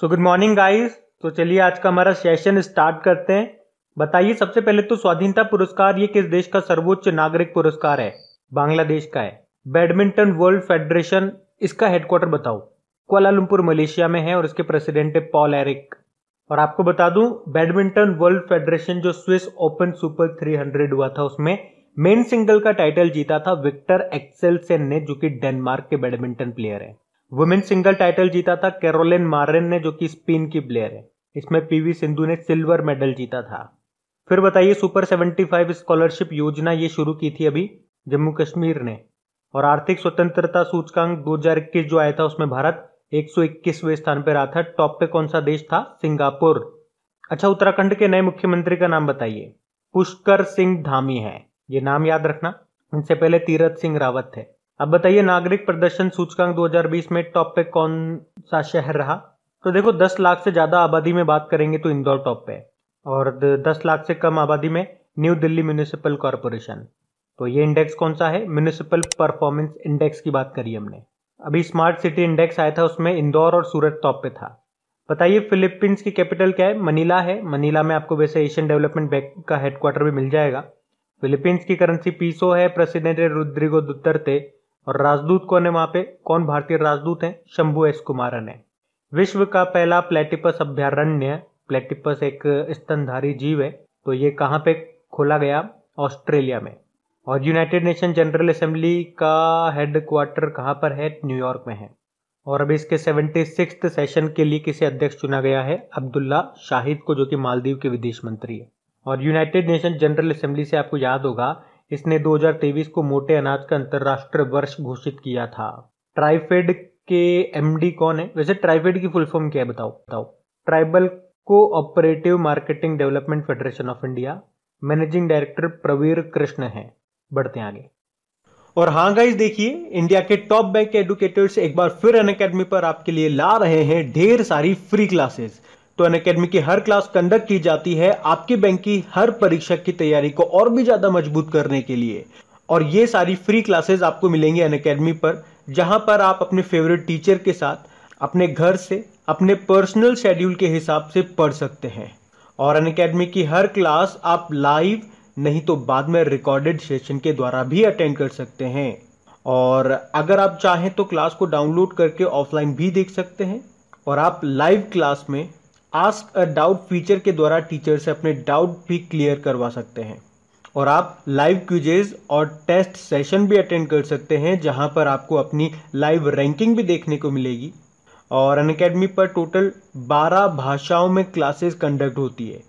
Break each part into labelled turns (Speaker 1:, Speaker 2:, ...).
Speaker 1: so good morning guys तो चलिए आज का हमारा सेशन स्टार्ट करते हैं बताइए सबसे पहले तो स्वाधीनता पुरस्कार ये किस देश का सर्वोच्च नागरिक पुरस्कार है बांग्लादेश का है बैडमिंटन वर्ल्ड फेडरेशन इसका हेडक्वार्टर बताओ क्वालालंपुर मलेशिया में है और इसके प्रेसिडेंट है पॉल एरिक और आपको बता दूं बैडमिंटन वर्ल्ड फेडरेशन जो स्विस ओपन सुपर 300 हुआ था उसमें मेन सिंगल का टाइटल जीता था विक्टर एक्सेलसेन ने जो कि डेनमार्क के बैडमिंटन प्लेयर है वुमेन सिंगल टाइटल जीता था कैरोलिन मारेन ने जो कि स्पेन की प्लेयर है इसमें पीवी सिंधु ने सिल्वर मेडल जीता था फिर बताइए सुपर 75 स्कॉलरशिप योजना ये शुरू की थी अभी जम्मू कश्मीर ने और आर्थिक स्वतंत्रता सूचकांक दो जो आया था उसमें भारत एक स्थान पर रहा था टॉप पे कौन सा देश था सिंगापुर अच्छा उत्तराखंड के नए मुख्यमंत्री का नाम बताइए पुष्कर सिंह धामी है ये नाम याद रखना इनसे पहले तीरथ सिंह रावत थे अब बताइए नागरिक प्रदर्शन सूचकांक 2020 में टॉप पे कौन सा शहर रहा तो देखो 10 लाख से ज़्यादा आबादी में बात करेंगे तो इंदौर टॉप पे है और 10 लाख से कम आबादी में न्यू दिल्ली म्यूनिसिपल कॉरपोरेशन तो ये इंडेक्स कौन सा है म्यूनिसिपल परफॉर्मेंस इंडेक्स की बात करी हमने अभी स्मार्ट सिटी इंडेक्स आया था उसमें इंदौर और सूरत टॉप पे था बताइए फिलीपींस की कैपिटल क्या है मनीला है मनीला में आपको वैसे एशियन डेवलपमेंट बैंक का हेडक्वार्टर भी मिल जाएगा फिलीपींस की करेंसी पीसो है प्रेसिडेंट रुद्रिगो दुतरते और राजदूत कौन है वहां पे कौन भारतीय राजदूत है शंभु एस कुमारन है विश्व का पहला प्लेटिपस अभ्यारण्य प्लेटिपस एक स्तनधारी जीव है तो ये कहाँ पे खोला गया ऑस्ट्रेलिया में और यूनाइटेड नेशन जनरल असेंबली का हेडक्वार्टर कहाँ पर है न्यूयॉर्क में है और अभी इसके सेवेंटी सिक्स सेशन के लिए किसे अध्यक्ष चुना गया है अब्दुल्ला शाहिद को जो कि मालदीव के विदेश मंत्री है और यूनाइटेड नेशन जनरल असेंबली से आपको याद होगा इसने 2023 को मोटे अनाज का अंतर्राष्ट्रीय वर्ष घोषित किया था ट्राइफेड के एमडी कौन है वैसे ट्राइफेड की फुल फॉर्म क्या है बताओ बताओ tribal operative marketing development federation of India managing director Pravir Krishna है बढ़ते आगे और हाँ गाइज देखिए इंडिया के टॉप बैंक एडुकेटर्स एक बार फिर अन पर आपके लिए ला रहे हैं ढेर सारी फ्री क्लासेस तो अन अकेडमी की हर क्लास कंडक्ट की जाती है आपके बैंक की हर परीक्षा की तैयारी को और भी ज़्यादा मजबूत करने के लिए और ये सारी फ्री क्लासेस आपको मिलेंगी अन अकेडमी पर जहां पर आप अपने फेवरेट टीचर के साथ अपने घर से अपने पर्सनल शेड्यूल के हिसाब से पढ़ सकते हैं और अन अकेडमी की हर क्लास आप लाइव नहीं तो बाद में रिकॉर्डेड सेशन के द्वारा भी अटेंड कर सकते हैं और अगर आप चाहें तो क्लास को डाउनलोड करके ऑफलाइन भी देख सकते हैं और आप लाइव क्लास में आस्क अ डाउट फीचर के द्वारा टीचर से अपने डाउट भी क्लियर करवा सकते हैं और आप लाइव क्यूजेज और टेस्ट सेशन भी अटेंड कर सकते हैं जहां पर आपको अपनी लाइव रैंकिंग भी देखने को मिलेगी और अन अकेडमी पर टोटल 12 भाषाओं में क्लासेस कंडक्ट होती है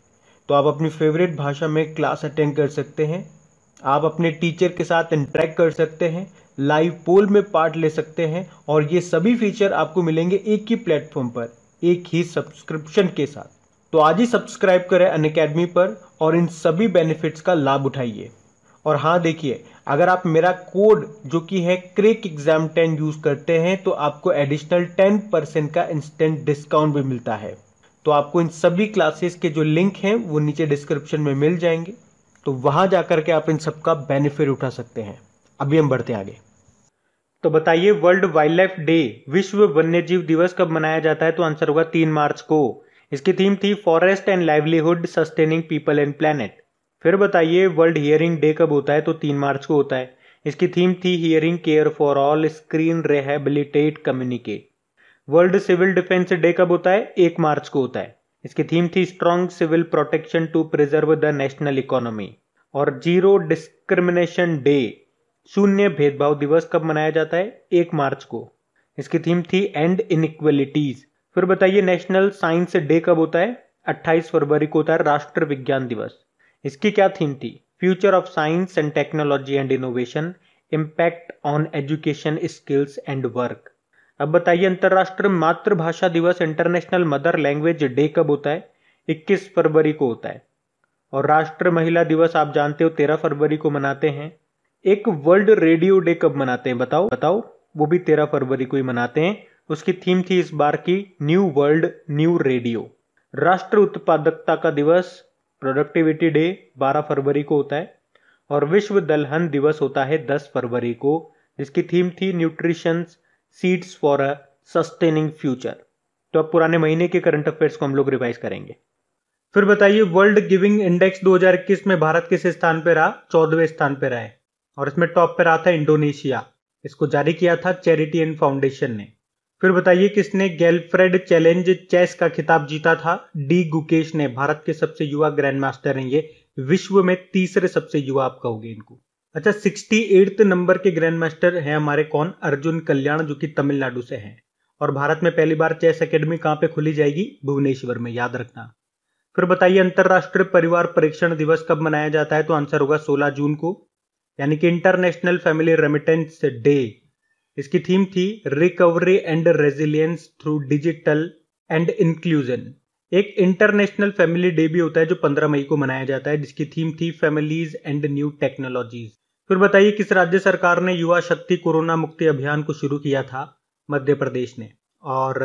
Speaker 1: तो आप अपनी फेवरेट भाषा में क्लास अटेंड कर सकते हैं आप अपने टीचर के साथ इंटरेक्ट कर सकते हैं लाइव पोल में पार्ट ले सकते हैं और ये सभी फीचर आपको मिलेंगे एक ही प्लेटफॉर्म पर एक ही सब्सक्रिप्शन के साथ तो आज ही सब्सक्राइब करें अन अकेडमी पर और इन सभी बेनिफिट्स का लाभ उठाइए और हाँ देखिए अगर आप मेरा कोड जो कि है क्रिक एग्जाम टेन यूज़ करते हैं तो आपको एडिशनल टेन परसेंट का इंस्टेंट डिस्काउंट भी मिलता है तो आपको इन सभी क्लासेस के जो लिंक हैं वो नीचे डिस्क्रिप्शन में मिल जाएंगे तो वहां जाकर के आप इन सबका बेनिफिट उठा सकते हैं अभी हम बढ़ते आगे तो बताइए वर्ल्ड वाइल्ड लाइफ डे विश्व वन्य जीव दिवस कब मनाया जाता है तो आंसर होगा तीन मार्च को इसकी थीम थी forest and livelihood sustaining people and planet फिर बताइए वर्ल्ड हियरिंग डे कब होता है तो तीन मार्च को होता है इसकी थीम थी hearing care for all screen rehabilitate communicate world civil defence day कब होता है एक मार्च को होता है इसकी थीम थी strong civil protection to preserve the national economy और जीरो डिस्क्रिमिनेशन डे शून्य भेदभाव दिवस कब मनाया जाता है एक मार्च को इसकी थीम थी एंड इनक्वलिटीज फिर बताइए नेशनल साइंस डे कब होता है 28 फरवरी को होता है राष्ट्र विज्ञान दिवस इसकी क्या थीम थी future of science and technology and innovation impact on education skills and work अब बताइए अंतर्राष्ट्रीय मातृभाषा दिवस इंटरनेशनल मदर लैंग्वेज डे कब होता है 21 फरवरी को होता है और राष्ट्र महिला दिवस आप जानते हो 13 फरवरी को मनाते हैं एक वर्ल्ड रेडियो डे कब मनाते हैं बताओ बताओ वो भी तेरह फरवरी को ही मनाते हैं उसकी थीम थी इस बार की न्यू वर्ल्ड न्यू रेडियो राष्ट्र उत्पादकता का दिवस प्रोडक्टिविटी डे 12 फरवरी को होता है और विश्व दलहन दिवस होता है 10 फरवरी को जिसकी थीम थी nutritious seeds for a sustaining future तो अब पुराने महीने के करंट अफेयर्स को हम लोग रिवाइज करेंगे फिर बताइए वर्ल्ड गिविंग इंडेक्स 2021 में भारत किस स्थान पर रहा चौदहवें स्थान पर रहा है और इसमें टॉप पर रहा था इंडोनेशिया इसको जारी किया था चैरिटी एंड फाउंडेशन ने फिर बताइए किसने गेलफ्रेड चैलेंज चेस का खिताब जीता था डी गुकेश ने भारत के सबसे युवा ग्रैंड मास्टर हैं ये विश्व में तीसरे सबसे युवा आप कहोगे इनको अच्छा सिक्सटी नंबर के ग्रैंड मास्टर है हमारे कौन अर्जुन कल्याण जो कि तमिलनाडु से हैं और भारत में पहली बार चेस अकेडमी कहाँ पे खुली जाएगी भुवनेश्वर में याद रखना फिर बताइए अंतर्राष्ट्रीय परिवार परीक्षण दिवस कब मनाया जाता है तो आंसर होगा 16 जून को यानी कि इंटरनेशनल फैमिली रेमिटेंस डे इसकी थीम थी recovery and resilience through digital and inclusion एक इंटरनेशनल फैमिली डे भी होता है जो 15 मई को मनाया जाता है जिसकी थीम थी फैमिलीज एंड न्यू टेक्नोलॉजीज फिर बताइए किस राज्य सरकार ने युवा शक्ति कोरोना मुक्ति अभियान को शुरू किया था मध्य प्रदेश ने और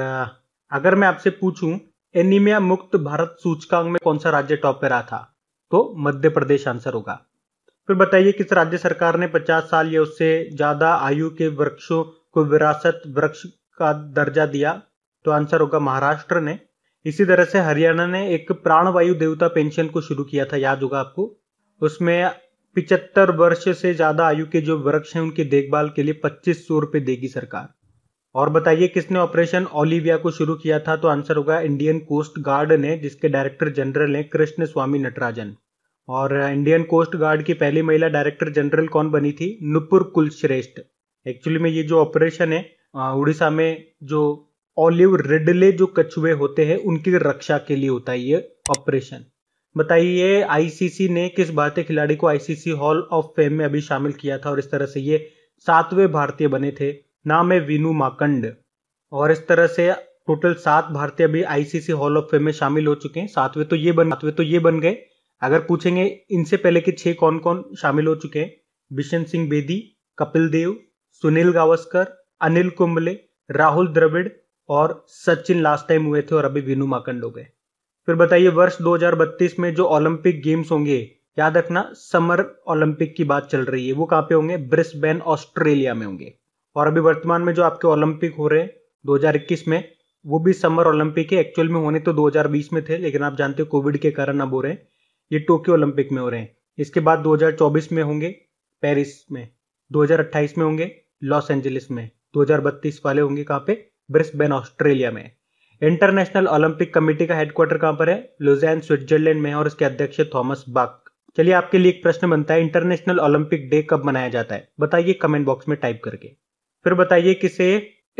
Speaker 1: अगर मैं आपसे पूछूं एनीमिया मुक्त भारत सूचकांक में कौन सा राज्य टॉप पर रहा था तो मध्य प्रदेश आंसर होगा फिर बताइए किस राज्य सरकार ने 50 साल या उससे ज्यादा आयु के वृक्षों को विरासत वृक्ष का दर्जा दिया तो आंसर होगा महाराष्ट्र ने इसी तरह से हरियाणा ने एक प्राणवायु देवता पेंशन को शुरू किया था याद होगा आपको उसमें पिचहत्तर वर्ष से ज्यादा आयु के जो वृक्ष हैं उनकी देखभाल के लिए पच्चीस सौ रुपए देगी सरकार और बताइए किसने ऑपरेशन ओलिविया को शुरू किया था तो आंसर होगा इंडियन कोस्ट गार्ड ने जिसके डायरेक्टर जनरल हैं कृष्ण स्वामी नटराजन और इंडियन कोस्ट गार्ड की पहली महिला डायरेक्टर जनरल कौन बनी थी नुपुर कुलश्रेष्ठ एक्चुअली में ये जो ऑपरेशन है उड़ीसा में जो ऑलिव रेडले जो कछुए होते हैं उनकी रक्षा के लिए होता है ये ऑपरेशन बताइए आईसीसी ने किस भारतीय खिलाड़ी को आईसीसी हॉल ऑफ फेम में अभी शामिल किया था और इस तरह से ये सातवें भारतीय बने थे नाम है विनू माकंड और इस तरह से टोटल सात भारतीय अभी आईसीसी हॉल ऑफ फेम में शामिल हो चुके हैं सातवें तो ये बन सातवें तो ये बन गए अगर पूछेंगे इनसे पहले के छह कौन कौन शामिल हो चुके हैं बिशन सिंह बेदी कपिल देव सुनील गावस्कर अनिल कुंबले राहुल द्रविड़ और सचिन लास्ट टाइम हुए थे और अभी विनू माकंड हो गए फिर बताइए वर्ष 2032 में जो ओलंपिक गेम्स होंगे याद रखना समर ओलंपिक की बात चल रही है वो कहाँ पे होंगे ब्रिस्बेन ऑस्ट्रेलिया में होंगे और अभी वर्तमान में जो आपके ओलंपिक हो रहे हैं 2021 में वो भी समर ओलंपिक है एक्चुअल में होने तो 2020 में थे लेकिन आप जानते हो कोविड के कारण अब हो रहे हैं ये टोक्यो ओलंपिक में हो रहे हैं इसके बाद 2024 में होंगे पेरिस में 2028 में होंगे लॉस एंजलिस में 2032 वाले होंगे कहाँ पे ब्रिस्बेन ऑस्ट्रेलिया में इंटरनेशनल ओलंपिक कमेटी का हेडक्वार्टर कहाँ पर है लुजैन स्विट्जरलैंड में और इसके अध्यक्ष थॉमस बाक चलिए आपके लिए एक प्रश्न बनता है इंटरनेशनल ओलंपिक डे कब मनाया जाता है बताइए कमेंट बॉक्स में टाइप करके फिर बताइए किसे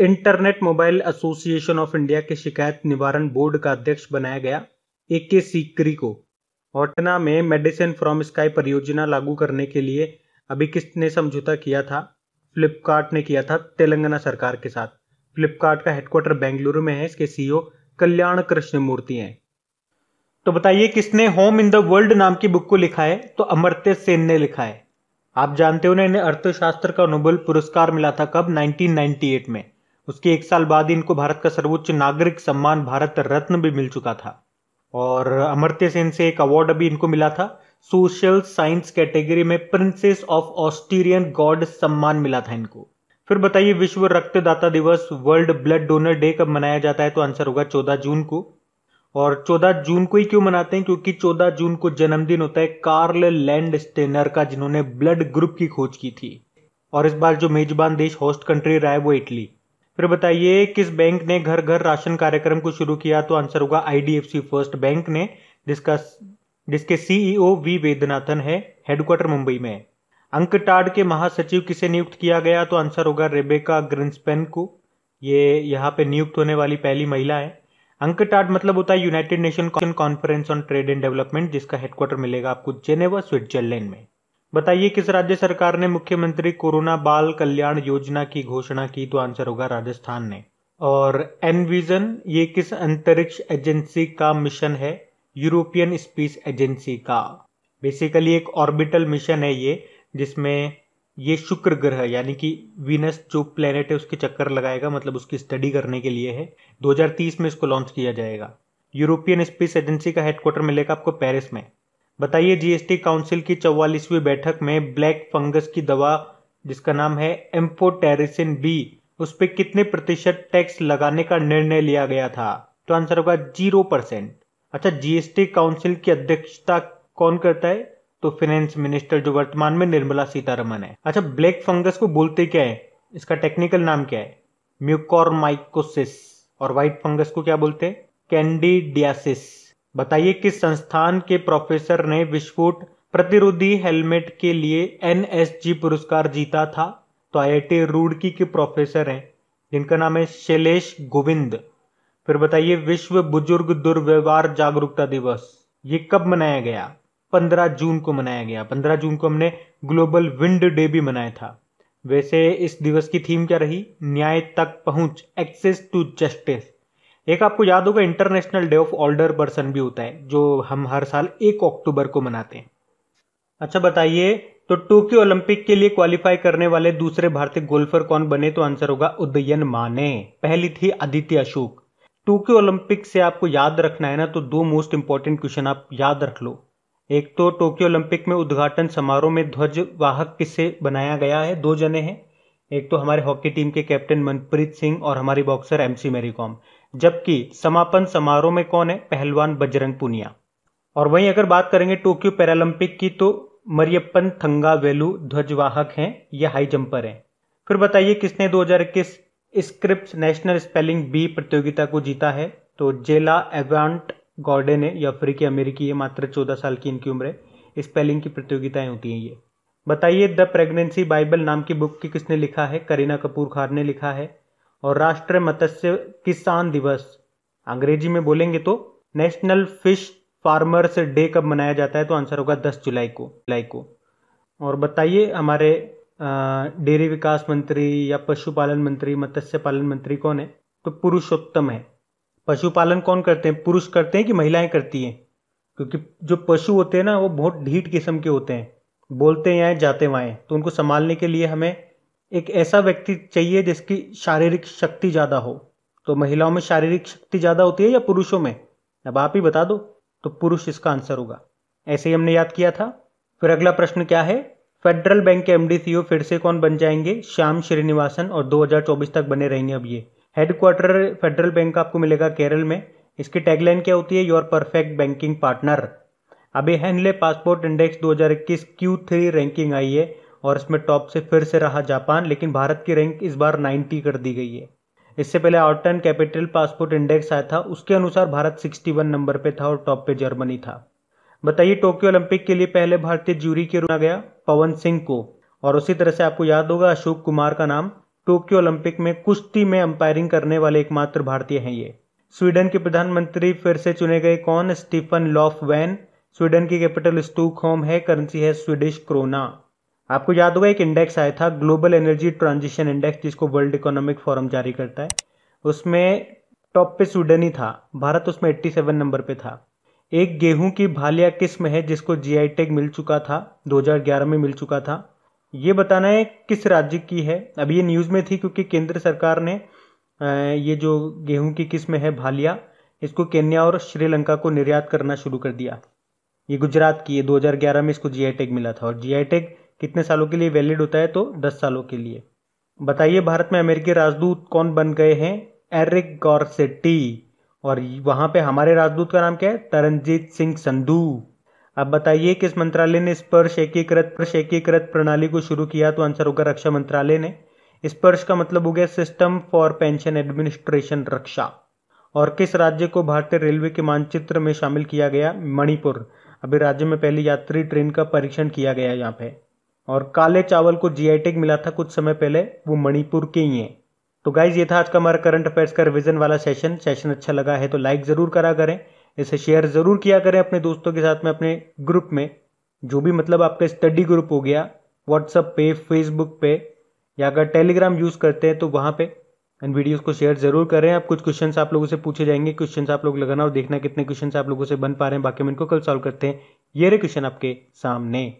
Speaker 1: Internet Mobile Association of India के शिकायत निवारण बोर्ड का अध्यक्ष बनाया गया ए के सीकरी को पटना में मेडिसिन फ्रॉम स्काई परियोजना लागू करने के लिए अभी किसने समझौता किया था फ्लिपकार्ट ने किया था तेलंगाना सरकार के साथ फ्लिपकार्ट का हेडक्वार्टर बेंगलुरु में है इसके सीईओ e कल्याण कृष्ण मूर्ति हैं तो बताइए किसने होम इन द वर्ल्ड नाम की बुक को लिखा है तो अमर्त्य सेन ने लिखा है आप जानते हो ना इन्हें अर्थशास्त्र का नोबेल पुरस्कार मिला था कब 1998 में उसके एक साल बाद इनको भारत का सर्वोच्च नागरिक सम्मान भारत रत्न भी मिल चुका था और अमर्त्य सेन से एक अवार्ड अभी इनको मिला था सोशल साइंस कैटेगरी में प्रिंसेस ऑफ ऑस्ट्रियन गॉड सम्मान मिला था इनको फिर बताइए विश्व रक्तदाता दिवस वर्ल्ड ब्लड डोनर डे कब मनाया जाता है तो आंसर होगा चौदह जून को और चौदह जून को ही क्यों मनाते हैं क्योंकि चौदह जून को जन्मदिन होता है कार्ल लैंड स्टेनर का जिन्होंने ब्लड ग्रुप की खोज की थी और इस बार जो मेजबान देश होस्ट कंट्री रहा है वो इटली फिर बताइए किस बैंक ने घर घर राशन कार्यक्रम को शुरू किया तो आंसर होगा आईडीएफसी फर्स्ट बैंक ने जिसका जिसके सीईओ वी e वेदनाथन है हेडक्वार्टर मुंबई में अंक टाड के महासचिव किसे नियुक्त किया गया तो आंसर होगा रेबेका ग्रिंसपेन को ये यहाँ पे नियुक्त होने वाली पहली महिला है अंकटाड मतलब होता है United Nation Conference on Trade and Development जिसका हेडक्वार्टर मिलेगा आपको जेनेवा स्विट्जरलैंड में बताइए किस राज्य सरकार ने मुख्यमंत्री कोरोना बाल कल्याण योजना की घोषणा की तो आंसर होगा राजस्थान ने और एनविजन ये किस अंतरिक्ष एजेंसी का मिशन है यूरोपियन स्पेस एजेंसी का बेसिकली एक ऑर्बिटल मिशन है ये जिसमें ये शुक्र ग्रह यानी कि वीनस जो प्लेनेट है उसके चक्कर लगाएगा मतलब उसकी स्टडी करने के लिए है 2030 में इसको लॉन्च किया जाएगा यूरोपियन स्पेस एजेंसी का हेडक्वार्टर मिलेगा आपको पेरिस में बताइए जीएसटी काउंसिल की चौवालीसवीं बैठक में ब्लैक फंगस की दवा जिसका नाम है एम्फोटेरिसिन बी उस पर कितने प्रतिशत टैक्स लगाने का निर्णय लिया गया था तो आंसर होगा जीरो परसेंट अच्छा जीएसटी काउंसिल की अध्यक्षता कौन करता है तो फाइनेंस मिनिस्टर जो वर्तमान में निर्मला सीतारमन है अच्छा ब्लैक फंगस को बोलते क्या है इसका टेक्निकल नाम क्या है म्यूकोरमाइकोसिस और व्हाइट फंगस को क्या बोलते हैं कैंडीडियासिस बताइए किस संस्थान के प्रोफेसर ने विस्फोट प्रतिरोधी हेलमेट के लिए एन पुरस्कार जीता था तो आई रुड़की के प्रोफेसर हैं जिनका नाम है शैलेश गोविंद फिर बताइए विश्व बुजुर्ग दुर्व्यवहार जागरूकता दिवस ये कब मनाया गया 15 जून को मनाया गया 15 जून को हमने ग्लोबल विंड डे भी मनाया था वैसे इस दिवस की थीम क्या रही न्याय तक पहुंच एक्सेस टू जस्टिस एक आपको याद होगा International Day of Older Person भी होता है जो हम हर साल एक अक्टूबर को मनाते हैं अच्छा बताइए तो टोक्यो ओलंपिक के लिए क्वालिफाई करने वाले दूसरे भारतीय गोल्फर कौन बने तो आंसर होगा उदयन माने पहली थी आदित्य अशोक टोक्यो ओलंपिक से आपको याद रखना है ना तो दो मोस्ट इंपॉर्टेंट क्वेश्चन आप याद रख लो एक तो टोक्यो ओलंपिक में उद्घाटन समारोह में ध्वज वाहक किससे बनाया गया है दो जने हैं एक तो हमारे हॉकी टीम के कैप्टन मनप्रीत सिंह और हमारी बॉक्सर एमसी कॉम जबकि समापन समारोह में कौन है पहलवान बजरंग पुनिया और वहीं अगर बात करेंगे टोक्यो पैरालंपिक की तो मरियप्पन थंगा वेलू ध्वजवाहक हैं या हाई जंपर हैं फिर बताइए किसने 2021 स्क्रिप्ट नेशनल स्पेलिंग बी प्रतियोगिता को जीता है तो जेला एवांट गॉर्डे ने या अफ्रीकी अमेरिकी है मात्र चौदह साल की इनकी उम्र है स्पेलिंग की प्रतियोगिताएं होती हैं ये बताइए द प्रेगनेंसी बाइबल नाम की बुक की किसने लिखा है करीना कपूर खान ने लिखा है और राष्ट्रीय मत्स्य किसान दिवस अंग्रेजी में बोलेंगे तो नेशनल फिश फार्मर्स डे कब मनाया जाता है तो आंसर होगा दस जुलाई को जुलाई को और बताइए हमारे डेयरी विकास मंत्री या पशुपालन मंत्री मत्स्य पालन मंत्री कौन है तो पुरुषोत्तम है पशुपालन कौन करते हैं पुरुष करते हैं कि महिलाएं करती हैं क्योंकि जो पशु होते हैं ना वो बहुत ढीठ किस्म के होते हैं बोलते हैं जाते वहाँ तो उनको संभालने के लिए हमें एक ऐसा व्यक्ति चाहिए जिसकी शारीरिक शक्ति ज़्यादा हो तो महिलाओं में शारीरिक शक्ति ज़्यादा होती है या पुरुषों में अब आप ही बता दो तो पुरुष इसका आंसर होगा ऐसे ही हमने याद किया था फिर अगला प्रश्न क्या है फेडरल बैंक के एमडी सीओ e फिर से कौन बन जाएंगे श्याम श्रीनिवासन और 2024 तक बने रहेंगे अब ये हेडक्वार्टर फेडरल बैंक आपको मिलेगा केरल में इसकी टैगलाइन क्या होती है योर परफेक्ट बैंकिंग पार्टनर अभी Henley passport index 2021 Q three ranking आई है और इसमें टॉप से फिर से रहा जापान लेकिन भारत की रैंक इस बार 90 कर दी गई है इससे पहले एंड कैपिटल पासपोर्ट इंडेक्स आया था उसके अनुसार भारत 61 नंबर पे था और टॉप पे जर्मनी था बताइए टोक्यो ओलंपिक के लिए पहले भारतीय ज्यूरी के रुना गया पवन सिंह को और उसी तरह से आपको याद होगा अशोक कुमार का नाम टोक्यो ओलंपिक में कुश्ती में अंपायरिंग करने वाले एकमात्र भारतीय हैं ये स्वीडन के प्रधानमंत्री फिर से चुने गए कौन स्टीफन लॉफ वैन स्वीडन की कैपिटल होम है करेंसी है स्वीडिश क्रोना आपको याद होगा एक इंडेक्स आया था ग्लोबल एनर्जी ट्रांजिशन इंडेक्स जिसको वर्ल्ड इकोनॉमिक फोरम जारी करता है उसमें टॉप पे स्वीडन ही था भारत उसमें 87 नंबर पे था एक गेहूं की भालिया किस्म है जिसको आई टेक मिल चुका था 2011 में मिल चुका था ये बताना है किस राज्य की है अब ये न्यूज़ में थी क्योंकि केंद्र सरकार ने ये जो गेहूं की किस्म है भालिया इसको केन्या और श्रीलंका को निर्यात करना शुरू कर दिया ये गुजरात की है 2011 में इसको आई टेक मिला था और आई टेक कितने सालों के लिए वैलिड होता है तो दस सालों के लिए बताइए भारत में अमेरिकी राजदूत कौन बन गए हैं एरिक गॉर्सेटी और वहां पे हमारे राजदूत का नाम क्या है तरनजीत सिंह संधू अब बताइए किस मंत्रालय ने स्पर्श एकीकृत एकीकृत प्रणाली को शुरू किया तो आंसर होगा रक्षा मंत्रालय ने स्पर्श का मतलब हो गया सिस्टम फॉर पेंशन एडमिनिस्ट्रेशन रक्षा और किस राज्य को भारतीय रेलवे के मानचित्र में शामिल किया गया मणिपुर अभी राज्य में पहली यात्री ट्रेन का परीक्षण किया गया यहाँ पे और काले चावल को जी टैग मिला था कुछ समय पहले वो मणिपुर के ही हैं तो गाइज ये था आज का हमारा करंट अफेयर्स का रिविजन वाला सेशन सेशन अच्छा लगा है तो लाइक ज़रूर करा करें इसे शेयर ज़रूर किया करें अपने दोस्तों के साथ में अपने ग्रुप में जो भी मतलब आपका स्टडी ग्रुप हो गया व्हाट्सअप पे फेसबुक पे या अगर टेलीग्राम यूज़ करते हैं तो वहाँ पे एंड वीडियोस को शेयर जरूर करें आप कुछ क्वेश्चन आप लोगों से पूछे जाएंगे क्वेश्चन आप लोग लगाना और देखना कितने क्वेश्चन आप लोगों से बन पा रहे हैं बाकी हम इनको कल सॉल्व करते हैं ये रहे क्वेश्चन आपके सामने